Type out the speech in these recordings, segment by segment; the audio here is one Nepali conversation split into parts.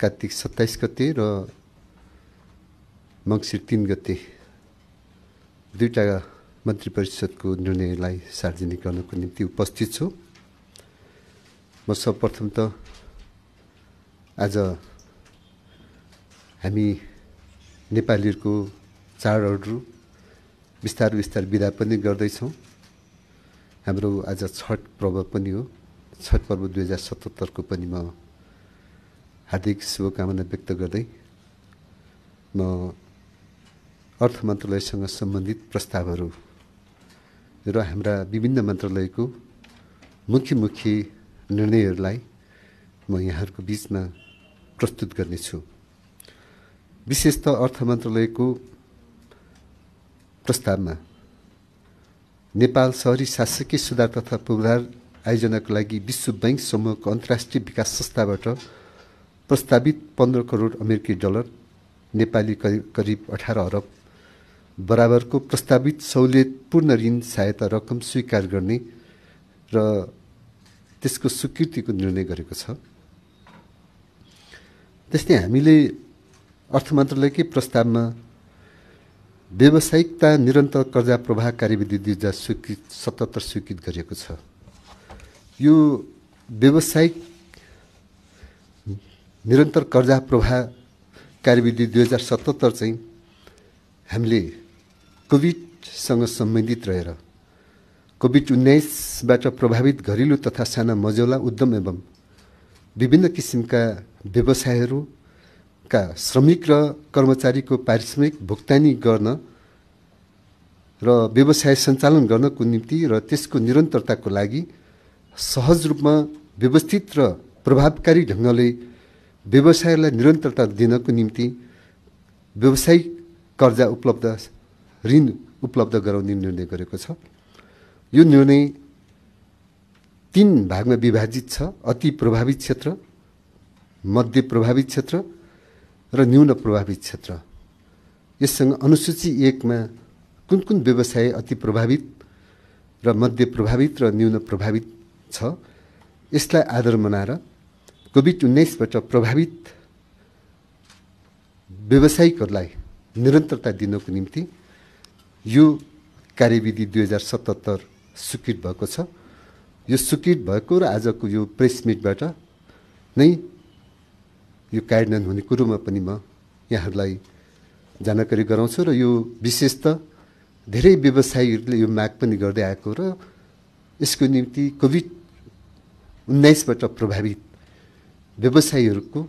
कार्तिक सत्ताइस गते र मङ्सिर तिन गते दुईवटा मन्त्री परिषदको निर्णयलाई सार्वजनिक गर्नको निम्ति उपस्थित छु म सर्वप्रथम त आज हामी नेपालीहरूको चाडहरू बिस्तार बिस्तार विदा पनि गर्दैछौँ हाम्रो आज छठ पर्व पनि हो छठ पर्व दुई हजार सतहत्तरको पनि म हार्दिक शुभकामना व्यक्त गर्दै म अर्थ मन्त्रालयसँग सम्बन्धित प्रस्तावहरू र हाम्रा विभिन्न मन्त्रालयको मुख्य मुख्य निर्णयहरूलाई म यहाँहरूको बिचमा प्रस्तुत गर्नेछु विशेष त अर्थ मन्त्रालयको प्रस्तावमा नेपाल सहरी शासकीय सुधार तथा पूर्वाधार आयोजनाको लागि विश्व ब्याङ्क समूहको अन्तर्राष्ट्रिय विकास संस्थाबाट प्रस्तावित पन्ध्र करोड अमेरिकी डलर नेपाली करिब करिब अठार अरब बराबरको प्रस्तावित पूर्ण ऋण सहायता रकम स्वीकार गर्ने र त्यसको स्वीकृतिको निर्णय गरेको छ त्यस्तै हामीले अर्थ मन्त्रालयकै प्रस्तावमा व्यावसायिकता निरन्तर कर्जा प्रवाह कार्यविधि दुई हजार स्वीकृत सतहत्तर स्वीकृत गरिएको छ यो व्यावसायिक निरन्तर कर्जा कार्यविधि दुई हजार सतहत्तर चाहिँ हामीले कोभिडसँग सम्बन्धित रहेर कोभिड उन्नाइसबाट प्रभावित घरेलु तथा साना मजौला उद्यम एवं विभिन्न किसिमका व्यवसायहरूका श्रमिक र कर्मचारीको पारिश्रमिक भुक्तानी गर्न र व्यवसाय सञ्चालन गर्नको निम्ति र त्यसको निरन्तरताको लागि सहज रूपमा व्यवस्थित र प्रभावकारी ढङ्गले व्यवसायलाई निरन्तरता दिनको निम्ति व्यवसायिक कर्जा उपलब्ध ऋण उपलब्ध गराउने निर्णय गरेको छ यो निर्णय तिन भागमा विभाजित छ अति प्रभावित क्षेत्र मध्य प्रभावित क्षेत्र र न्यून प्रभावित क्षेत्र यससँग अनुसूची एकमा कुन कुन व्यवसाय अति प्रभावित र मध्य प्रभावित र न्यून प्रभावित छ यसलाई आधार मनाएर कोभिड उन्नाइसबाट प्रभावित व्यवसायिकहरूलाई निरन्तरता दिनको निम्ति यो कार्यविधि दुई हजार सतहत्तर स्वीकृत भएको छ यो स्वीकृत भएको र आजको यो प्रेस मिटबाट नै यो कार्यान्वयन हुने कुरोमा पनि म यहाँहरूलाई जानकारी गराउँछु र यो विशेष त धेरै व्यवसायीहरूले यो माग पनि गर्दै आएको र यसको निम्ति कोभिड उन्नाइसबाट प्रभावित व्यवसायीहरूको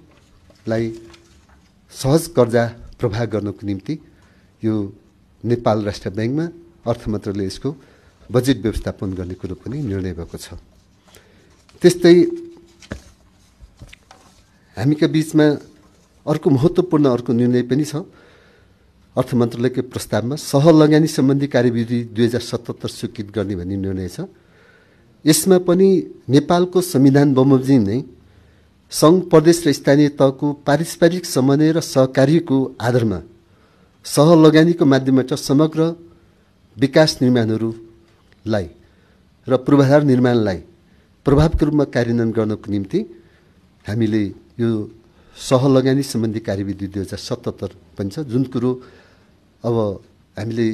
लाई सहज कर्जा प्रभाव गर्नको निम्ति यो नेपाल राष्ट्र ब्याङ्कमा अर्थ मन्त्रालयले यसको बजेट व्यवस्थापन गर्ने कुरो पनि निर्णय भएको छ त्यस्तै हामीका बिचमा अर्को महत्त्वपूर्ण अर्को निर्णय पनि छ अर्थ मन्त्रालयको प्रस्तावमा सहलगानी सम्बन्धी कार्यविधि दुई हजार सतहत्तर स्वीकृत गर्ने भन्ने निर्णय छ यसमा पनि नेपालको संविधान बमोजिम नै सङ्घ प्रदेश र स्थानीय तहको पारस्परिक समन्वय र सहकार्यको आधारमा सहलगानीको माध्यमबाट समग्र विकास निर्माणहरूलाई र पूर्वाधार निर्माणलाई प्रभावको रूपमा कार्यान्वयन गर्नको निम्ति हामीले यो सहलगानी सम्बन्धी कार्यविधि दुई हजार सतहत्तर पनि छ जुन कुरो अब हामीले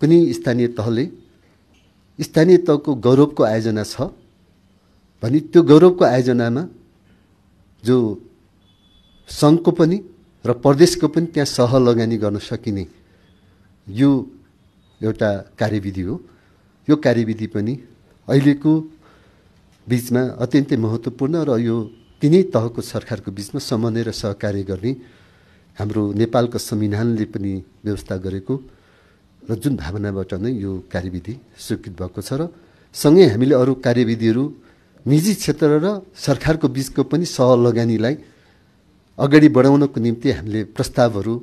कुनै स्थानीय तहले स्थानीय तहको गौरवको आयोजना छ भने त्यो गौरवको आयोजनामा जो सङ्घको पनि र प्रदेशको पनि त्यहाँ सहलगानी गर्न सकिने यो एउटा कार्यविधि हो यो कार्यविधि पनि अहिलेको बिचमा अत्यन्तै महत्त्वपूर्ण र यो तिनै तहको सरकारको बिचमा समन्वय र सहकार्य गर्ने हाम्रो नेपालको संविधानले पनि व्यवस्था गरेको र जुन भावनाबाट नै यो कार्यविधि स्वीकृत भएको छ र सँगै हामीले अरू कार्यविधिहरू निजी क्षेत्र र सरकारको बिचको पनि सहलगानीलाई अगाडि बढाउनको निम्ति हामीले प्रस्तावहरू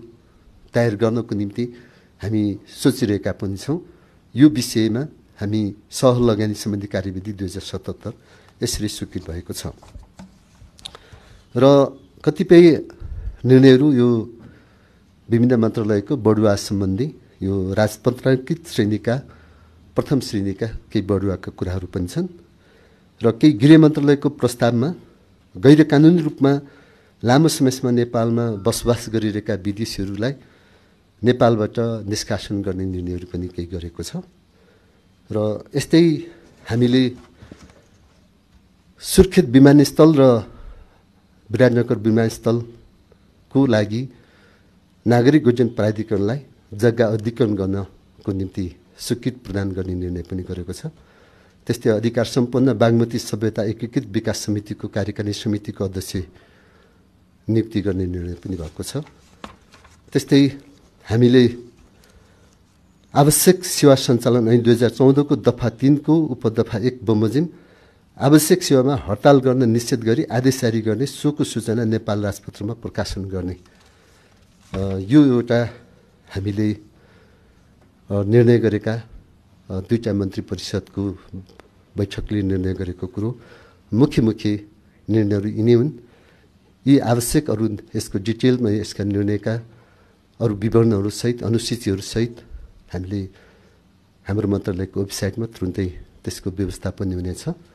तयार गर्नको निम्ति हामी सोचिरहेका पनि छौँ यो विषयमा हामी सहलगानी सम्बन्धी कार्यविधि दुई हजार सतहत्तर यसरी स्वीकृत भएको छ र कतिपय निर्णयहरू यो विभिन्न मन्त्रालयको बढुवा सम्बन्धी यो राजपत्राङ्कित श्रेणीका प्रथम श्रेणीका केही बढुवाका कुराहरू पनि छन् र केही गृह मन्त्रालयको प्रस्तावमा गैर कानुनी रूपमा लामो समयसम्म नेपालमा बसोबास गरिरहेका विदेशीहरूलाई नेपालबाट निष्कासन गर्ने निर्णयहरू पनि केही गरेको छ र यस्तै हामीले सुर्खेत विमानस्थल र विराटनगर विमानस्थलको लागि नागरिक उड्डयन प्राधिकरणलाई जग्गा अधिकरण गर्नको निम्ति स्वीकृत प्रदान गर्ने निर्णय पनि गरेको छ त्यस्तै अधिकार सम्पन्न बागमती सभ्यता एकीकृत विकास समितिको कार्यकारी समितिको अध्यक्ष नियुक्ति गर्ने निर्णय पनि भएको छ त्यस्तै हामीले आवश्यक सेवा सञ्चालन ऐन दुई हजार चौधको दफा तिनको उपदफा एक बमोजिम आवश्यक सेवामा हडताल गर्न निश्चित गरी आदेश जारी गर्ने सोको सूचना नेपाल राजपत्रमा प्रकाशन गर्ने यो एउटा हामीले निर्णय गरेका दुईवटा मन्त्री परिषदको बैठकले निर्णय गरेको कुरो मुख्य मुख्य निर्णयहरू यिनै हुन् यी आवश्यक अरू यसको डिटेलमा यसका निर्णयका अरू विवरणहरूसहित अनुसूचीहरूसहित हामीले हाम्रो मन्त्रालयको वेबसाइटमा तुरुन्तै त्यसको व्यवस्थापन हुनेछ